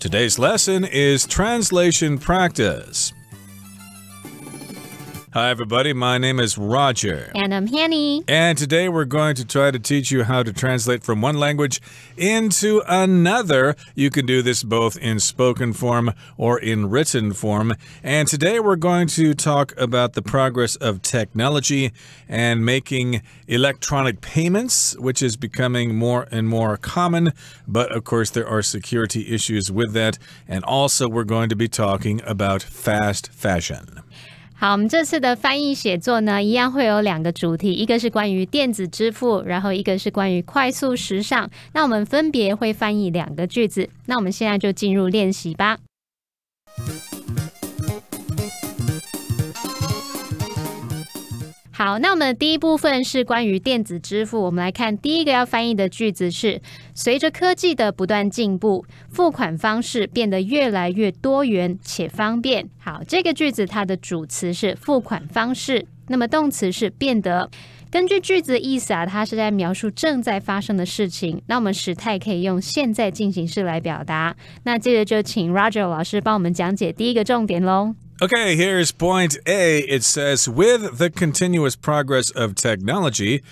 Today's lesson is translation practice. Hi, everybody. My name is Roger. And I'm Hanny. And today we're going to try to teach you how to translate from one language into another. You can do this both in spoken form or in written form. And today we're going to talk about the progress of technology and making electronic payments, which is becoming more and more common. But of course, there are security issues with that. And also, we're going to be talking about fast fashion. 好，我们这次的翻译写作呢，一样会有两个主题，一个是关于电子支付，然后一个是关于快速时尚。那我们分别会翻译两个句子。那我们现在就进入练习吧。好，那我们的第一部分是关于电子支付。我们来看第一个要翻译的句子是：随着科技的不断进步，付款方式变得越来越多元且方便。好，这个句子它的主词是付款方式，那么动词是变得。根据句子的意思啊，它是在描述正在发生的事情。那我们时态可以用现在进行式来表达。那接着就请 Roger 老师帮我们讲解第一个重点喽。Okay, here's point A. It says, with the continuous progress of technology,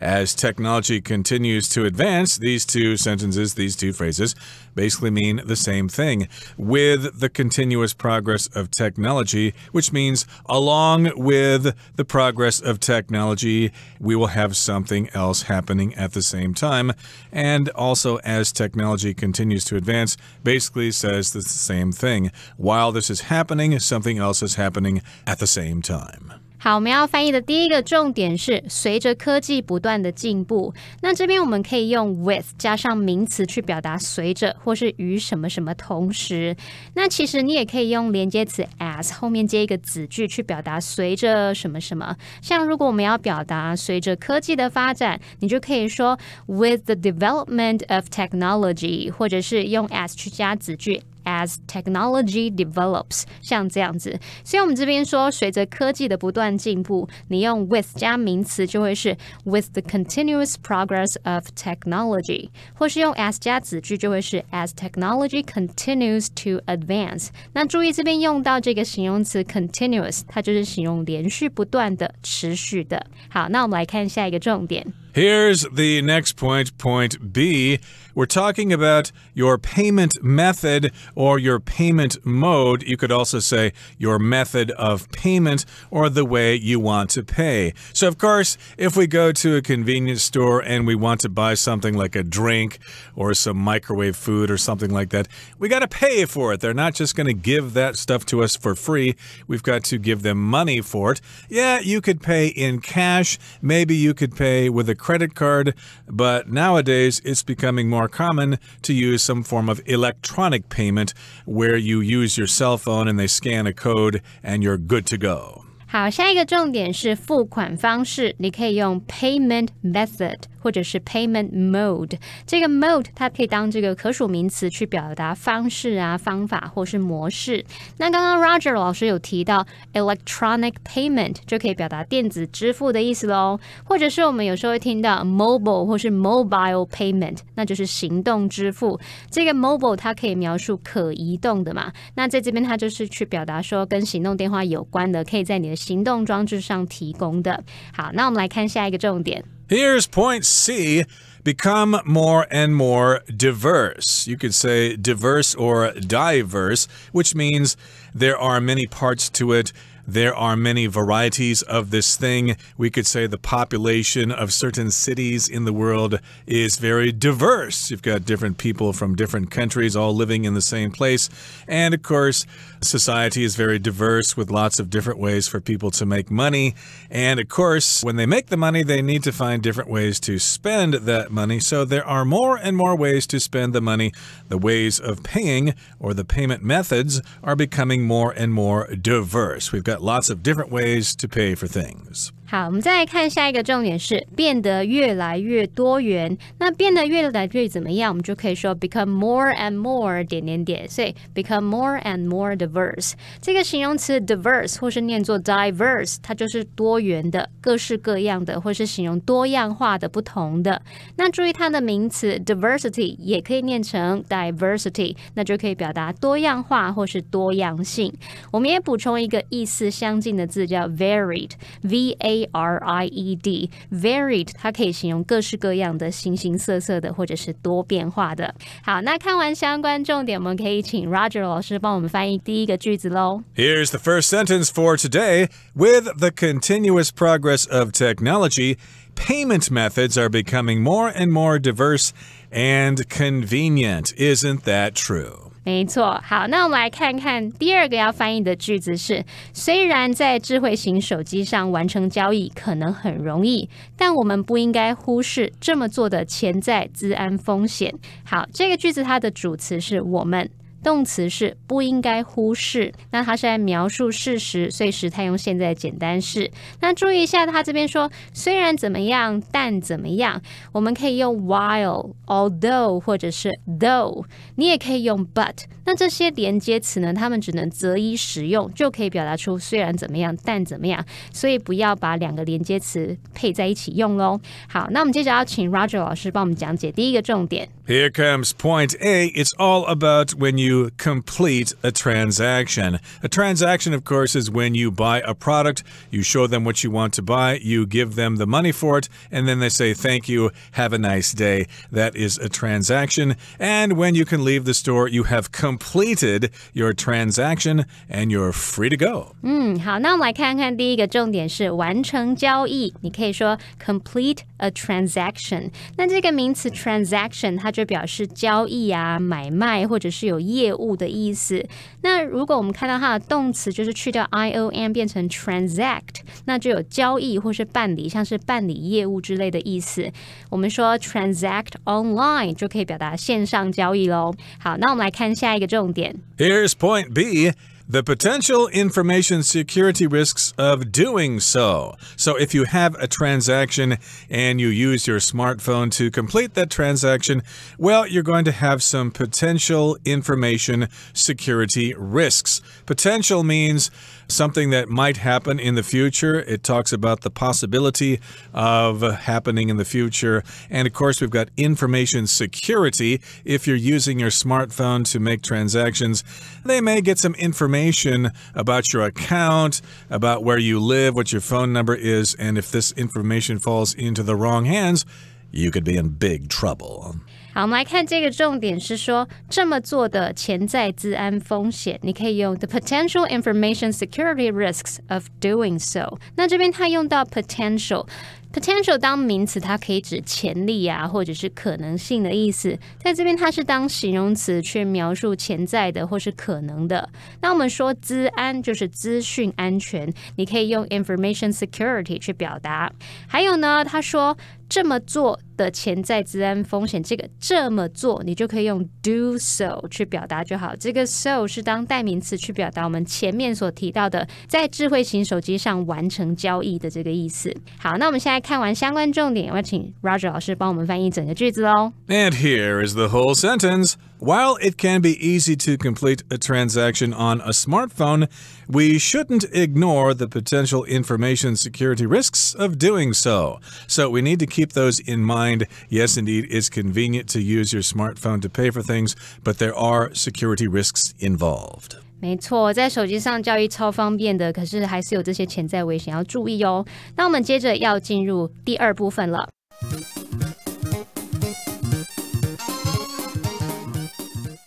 as technology continues to advance, these two sentences, these two phrases, basically mean the same thing. With the continuous progress of technology, which means along with the progress of technology, we will have something else happening at the same time. And also, as technology continues to advance, basically says the same thing. While this is happening, something else is happening at the same time. 好，我们要翻译的第一个重点是随着科技不断的进步。那这边我们可以用 with 加上名词去表达随着或是与什么什么同时。那其实你也可以用连接词 as 后面接一个子句去表达随着什么什么。像如果我们要表达随着科技的发展，你就可以说 with the development of technology，或者是用 as 去加子句。As technology develops，像这样子，所以我们这边说，随着科技的不断进步，你用 with 加名词就会是 with the continuous progress of technology，或是用 as 加子句就会是 as technology continues to advance。那注意这边用到这个形容词 continuous，它就是形容连续不断的、持续的。好，那我们来看下一个重点。Here's the next point, point B. We're talking about your payment method or your payment mode. You could also say your method of payment or the way you want to pay. So, of course, if we go to a convenience store and we want to buy something like a drink or some microwave food or something like that, we got to pay for it. They're not just going to give that stuff to us for free. We've got to give them money for it. Yeah, you could pay in cash. Maybe you could pay with a credit card, but nowadays it's becoming more common to use some form of electronic payment where you use your cell phone and they scan a code and you're good to go. 好，下一个重点是付款方式，你可以用 payment method。或者是 payment mode，这个 mode 它可以当这个可数名词去表达方式啊、方法或是模式。那刚刚 Roger 老师有提到 electronic payment 就可以表达电子支付的意思喽，或者是我们有时候会听到 mobile 或是 mobile payment，那就是行动支付。这个 mobile 它可以描述可移动的嘛？那在这边它就是去表达说跟行动电话有关的，可以在你的行动装置上提供的。好，那我们来看下一个重点。Here's point C become more and more diverse. You could say diverse or diverse, which means there are many parts to it there are many varieties of this thing. We could say the population of certain cities in the world is very diverse. You've got different people from different countries all living in the same place. And of course, society is very diverse with lots of different ways for people to make money. And of course, when they make the money, they need to find different ways to spend that money. So there are more and more ways to spend the money. The ways of paying or the payment methods are becoming more and more diverse. We've got got lots of different ways to pay for things. 好，我们再来看下一个重点是变得越来越多元。那变得越来越怎么样？我们就可以说 become more and more 点点点。所以 become more and more diverse 这个形容词 diverse 或是念作 diverse，它就是多元的、各式各样的，或是形容多样化的、不同的。那注意它的名词 diversity 也可以念成 diversity，那就可以表达多样化或是多样性。我们也补充一个意思相近的字叫 varied，v a。V R I E D varied，它可以形容各式各样的、形形色色的，或者是多变化的。好，那看完相关重点，我们可以请 Roger 老师帮我们翻译第一个句子喽。Here's the first sentence for today. With the continuous progress of technology, payment methods are becoming more and more diverse and convenient. Isn't that true? 没错，好，那我们来看看第二个要翻译的句子是：虽然在智慧型手机上完成交易可能很容易，但我们不应该忽视这么做的潜在资安风险。好，这个句子它的主词是我们。动词是不应该忽视，那它是来描述事实，所以时态用现在简单式。那注意一下，它这边说虽然怎么样，但怎么样，我们可以用 while，although，或者是 though，你也可以用 but。那这些连接词呢，他们只能择一使用，就可以表达出虽然怎么样，但怎么样。所以不要把两个连接词配在一起用喽。好，那我们接着要请 Roger 老师帮我们讲解第一个重点。Here comes point A. It's all about when you complete a transaction. A transaction, of course, is when you buy a product, you show them what you want to buy, you give them the money for it, and then they say, thank you, have a nice day. That is a transaction. And when you can leave the store, you have completed your transaction and you're free to go. 嗯，好，那我们来看看第一个重点是完成交易，你可以说 hmm, complete a transaction。那这个名词 transaction 就表示交易啊、买卖或者是有业务的意思。那如果我们看到它的动词，就是去掉 i o n 变成 transact，那就有交易或是办理，像是办理业务之类的意思。我们说 transact online 就可以表达线上交易喽。好，那我们来看下一个重点。Here's point B. the potential information security risks of doing so. So, if you have a transaction and you use your smartphone to complete that transaction, well, you're going to have some potential information security risks. Potential means something that might happen in the future. It talks about the possibility of happening in the future. And of course, we've got information security. If you're using your smartphone to make transactions, they may get some information about your account, about where you live, what your phone number is, and if this information falls into the wrong hands, you could be in big trouble. 好，我们来看这个重点是说这么做的潜在资安风险，你可以用 the potential information security risks of doing so。那这边它用到 potential，potential 当名词，它可以指潜力啊，或者是可能性的意思。在这边它是当形容词去描述潜在的或是可能的。那我们说资安就是资讯安全，你可以用 information security 去表达。还有呢，他说这么做。的潜在治安风险，这个这么做，你就可以用 do so 去表达就好。这个 so 是当代名词去表达我们前面所提到的在智慧型手机上完成交易的这个意思。好，那我们现在看完相关重点，我要请 Roger 老师帮我们翻译整个句子喽。And here is the whole sentence. While it can be easy to complete a transaction on a smartphone, we shouldn't ignore the potential information security risks of doing so. So we need to keep those in mind. Yes, indeed, it's convenient to use your smartphone to pay for things, but there are security risks involved. 没错，在手机上交易超方便的，可是还是有这些潜在危险要注意哦。那我们接着要进入第二部分了。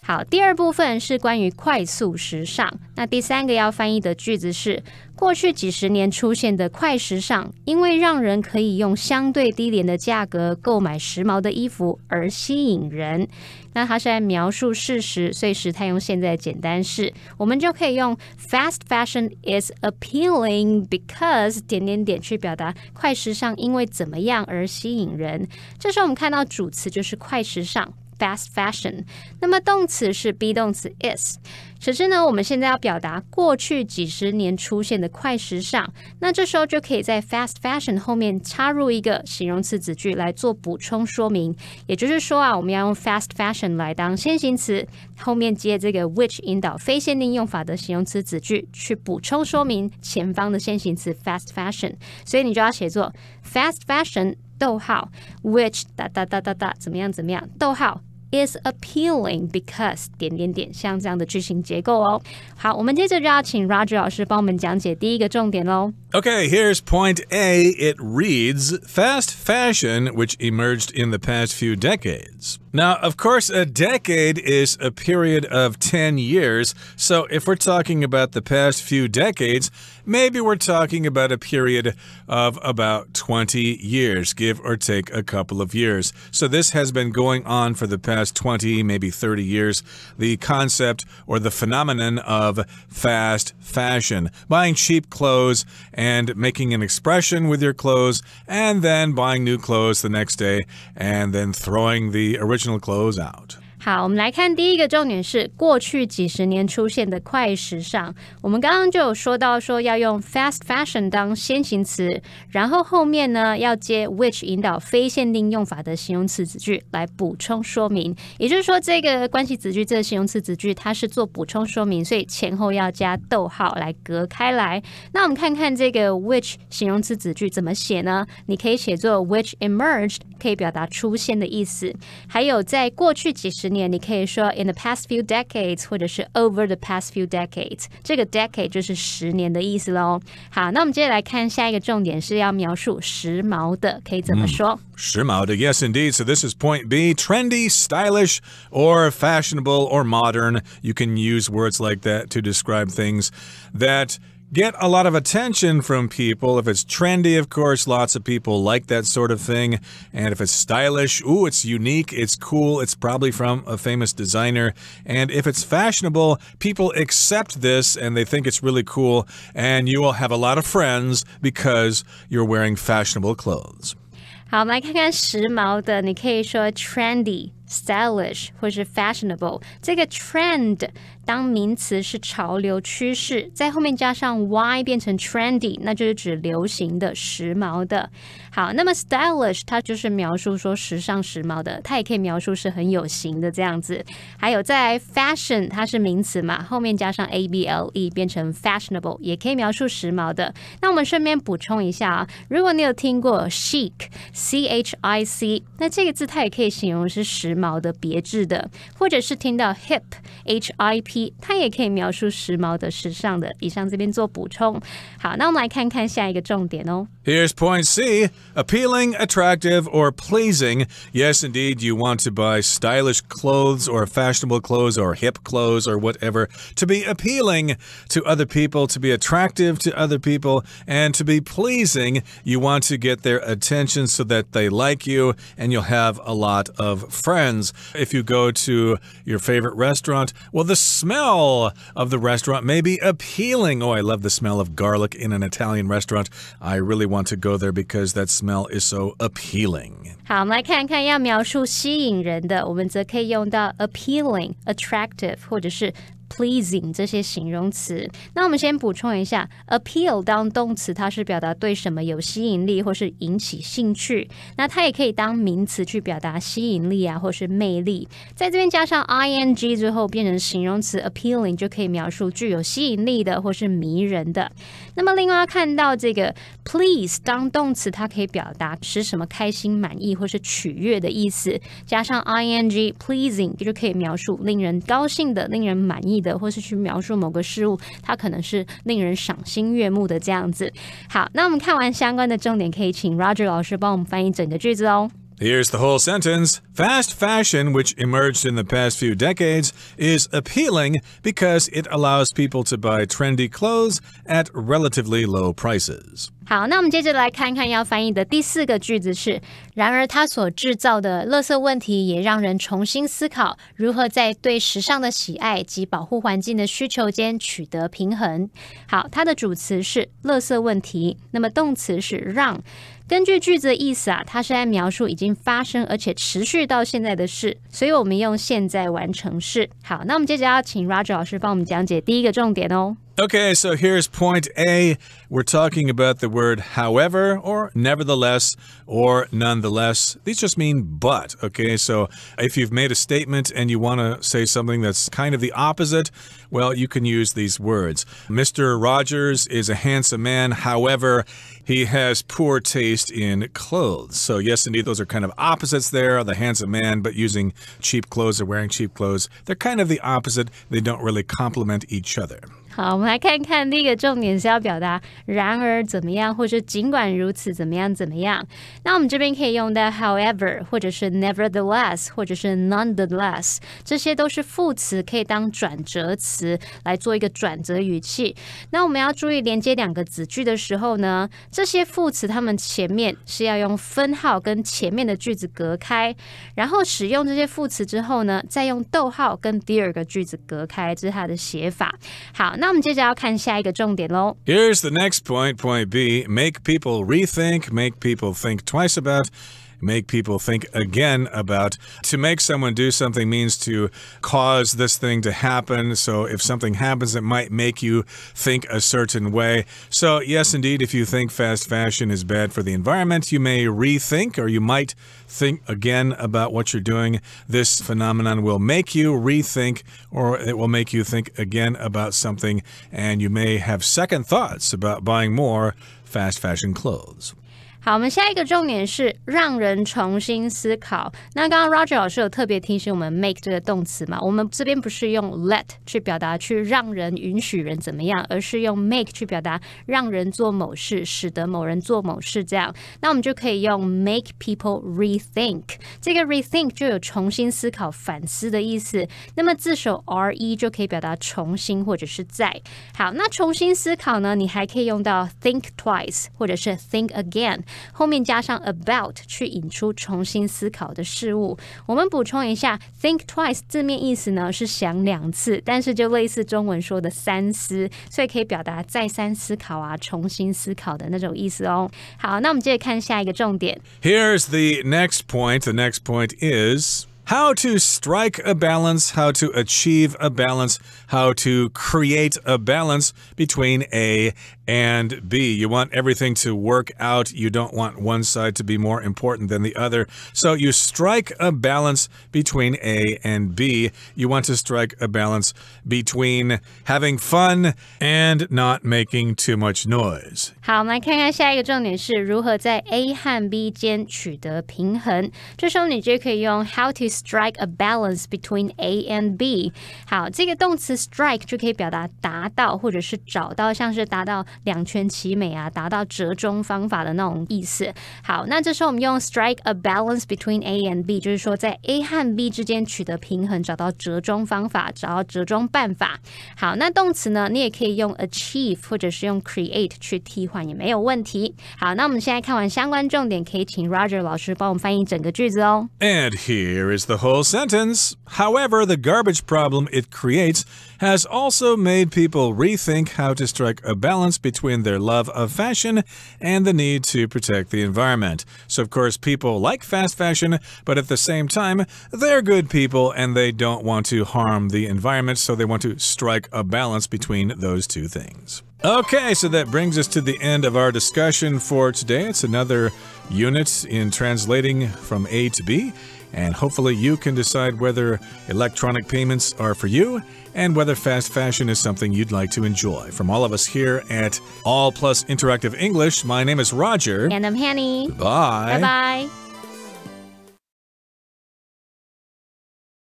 好，第二部分是关于快速时尚。那第三个要翻译的句子是，过去几十年出现的快时尚，因为让人可以用相对低廉的价格购买时髦的衣服而吸引人。那它是在描述事实，所以时态用现在简单式。我们就可以用 fast fashion is appealing because 点点点去表达快时尚因为怎么样而吸引人。这时候我们看到主词就是快时尚。Fast fashion，那么动词是 be 动词 is。此时呢，我们现在要表达过去几十年出现的快时尚，那这时候就可以在 fast fashion 后面插入一个形容词子句来做补充说明。也就是说啊，我们要用 fast fashion 来当先行词，后面接这个 which 引导非限定用法的形容词子句去补充说明前方的先行词 fast fashion。所以你就要写作 fast fashion，逗号，which 哒哒哒哒哒，怎么样怎么样，逗号。is appealing because 点点点像这样的句型结构哦。好，我们接着就要请 Roger 老师帮我们讲解第一个重点喽。Okay, here's point A. It reads Fast fashion, which emerged in the past few decades. Now, of course, a decade is a period of 10 years, so if we're talking about the past few decades, maybe we're talking about a period of about 20 years, give or take a couple of years. So this has been going on for the past 20, maybe 30 years, the concept or the phenomenon of fast fashion, buying cheap clothes and making an expression with your clothes and then buying new clothes the next day and then throwing the original clothes out. 好，我们来看第一个重点是过去几十年出现的快时尚。我们刚刚就有说到说要用 fast fashion 当先行词，然后后面呢要接 which 引导非限定用法的形容词子句来补充说明。也就是说，这个关系子句这个形容词子句它是做补充说明，所以前后要加逗号来隔开来。那我们看看这个 which 形容词子句怎么写呢？你可以写作 which emerged，可以表达出现的意思。还有在过去几十年。年，你可以说 in the past few decades，或者是 over the past few decades。这个 decade 就是十年的意思喽。好，那我们接着来看下一个重点是要描述时髦的，可以怎么说？时髦的，yes indeed. So this is point B. Trendy, stylish, or fashionable or modern. You can use words like that to describe things that get a lot of attention from people. If it's trendy, of course, lots of people like that sort of thing. And if it's stylish, ooh, it's unique, it's cool, it's probably from a famous designer. And if it's fashionable, people accept this and they think it's really cool. And you will have a lot of friends because you're wearing fashionable clothes. 好，我们来看看时髦的，你可以说 trendy、stylish 或是 fashionable。这个 trend 当名词是潮流趋势，在后面加上 y 变成 trendy，那就是指流行的、时髦的。好，那么 stylish 它就是描述说时尚、时髦的，它也可以描述是很有型的这样子。还有在 fashion，它是名词嘛，后面加上 able 变成 fashionable，也可以描述时髦的。那我们顺便补充一下啊，如果你有听过 chic c h i c，那这个字它也可以形容是时髦的、别致的，或者是听到 hip h i p。它也可以描述时髦的、时尚的。以上这边做补充。好，那我们来看看下一个重点哦。Here's point C appealing, attractive, or pleasing. Yes, indeed, you want to buy stylish clothes or fashionable clothes or hip clothes or whatever to be appealing to other people, to be attractive to other people, and to be pleasing. You want to get their attention so that they like you and you'll have a lot of friends. If you go to your favorite restaurant, well, the smell of the restaurant may be appealing. Oh, I love the smell of garlic in an Italian restaurant. I really want want to go there because that smell is so appealing. 好，我们来看看要描述吸引人的，我们则可以用到 appealing、attractive 或者是 pleasing 这些形容词，那我们先补充一下，appeal 当动词，它是表达对什么有吸引力或是引起兴趣，那它也可以当名词去表达吸引力啊或是魅力，在这边加上 ing 之后变成形容词 appealing，就可以描述具有吸引力的或是迷人的。那么另外看到这个 please 当动词，它可以表达使什么开心、满意或是取悦的意思，加上 ing pleasing 就可以描述令人高兴的、令人满意。的，或是去描述某个事物，它可能是令人赏心悦目的这样子。好，那我们看完相关的重点，可以请 Roger 老师帮我们翻译整个句子哦。Here's the whole sentence. Fast fashion, which emerged in the past few decades, is appealing because it allows people to buy trendy clothes at relatively low prices. 好，那我们接着来看看要翻译的第四个句子是：然而，它所制造的垃圾问题也让人重新思考如何在对时尚的喜爱及保护环境的需求间取得平衡。好，它的主词是垃圾问题，那么动词是让。根据句子的意思啊，它是在描述已经发生而且持续到现在的事，所以我们用现在完成式。好，那我们接着要请 Roger 老师帮我们讲解第一个重点哦。Okay, so here's point A. We're talking about the word however or nevertheless or nonetheless. These just mean but, okay? So if you've made a statement and you want to say something that's kind of the opposite, well, you can use these words. Mr. Rogers is a handsome man. However, he has poor taste in clothes. So yes, indeed, those are kind of opposites there. The handsome man, but using cheap clothes or wearing cheap clothes, they're kind of the opposite. They don't really complement each other. 好，我们来看看第一个重点是要表达然而怎么样，或者尽管如此怎么样怎么样。那我们这边可以用到 h o w e v e r 或者是 nevertheless，或者是 nonetheless，这些都是副词，可以当转折词来做一个转折语气。那我们要注意连接两个子句的时候呢，这些副词它们前面是要用分号跟前面的句子隔开，然后使用这些副词之后呢，再用逗号跟第二个句子隔开，这是它的写法。好，那。那我们接着要看下一个重点喽。Here's the next point, point B: make people rethink, make people think twice about make people think again about to make someone do something means to cause this thing to happen. So if something happens, it might make you think a certain way. So yes, indeed, if you think fast fashion is bad for the environment, you may rethink or you might think again about what you're doing. This phenomenon will make you rethink or it will make you think again about something and you may have second thoughts about buying more fast fashion clothes. 好，我们下一个重点是让人重新思考。那刚刚 Roger 老师有特别提醒我们 make 这个动词嘛？我们这边不是用 let 去表达去让人允许人怎么样，而是用 make 去表达让人做某事，使得某人做某事这样。那我们就可以用 make people rethink 这个 rethink 就有重新思考、反思的意思。那么自首 R E 就可以表达重新或者是在。好，那重新思考呢？你还可以用到 think twice 或者是 think again。后面加上 about 去引出重新思考的事物。我们补充一下，think twice 字面意思呢是想两次，但是就类似中文说的三思，所以可以表达再三思考啊、重新思考的那种意思哦。好，那我们接着看下一个重点。Here's the next point. The next point is. how to strike a balance, how to achieve a balance, how to create a balance between A and B. You want everything to work out. You don't want one side to be more important than the other. So you strike a balance between A and B. You want to strike a balance between having fun and not making too much noise. 好，我们来看看下一个重点是如何在 to strike a balance between A and B。好，这个动词 strike 就可以表达达到或者是找到，像是达到两全其美啊，达到折中方法的那种意思。好，那这时候我们用 strike a balance between A and B，就是说在 A 和 B 之间取得平衡，找到折中方法，找到折中办法。好，那动词呢，你也可以用 achieve 或者是用 create 去替换，也没有问题。好，那我们现在看完相关重点，可以请 Roger 老师帮我们翻译整个句子哦。And here is the whole sentence. However, the garbage problem it creates has also made people rethink how to strike a balance between their love of fashion and the need to protect the environment. So, of course, people like fast fashion, but at the same time, they're good people and they don't want to harm the environment, so they want to strike a balance between those two things. Okay, so that brings us to the end of our discussion for today. It's another unit in translating from A to B and hopefully you can decide whether electronic payments are for you and whether fast fashion is something you'd like to enjoy. From all of us here at All Plus Interactive English, my name is Roger. And I'm Hanny. Bye. Bye bye.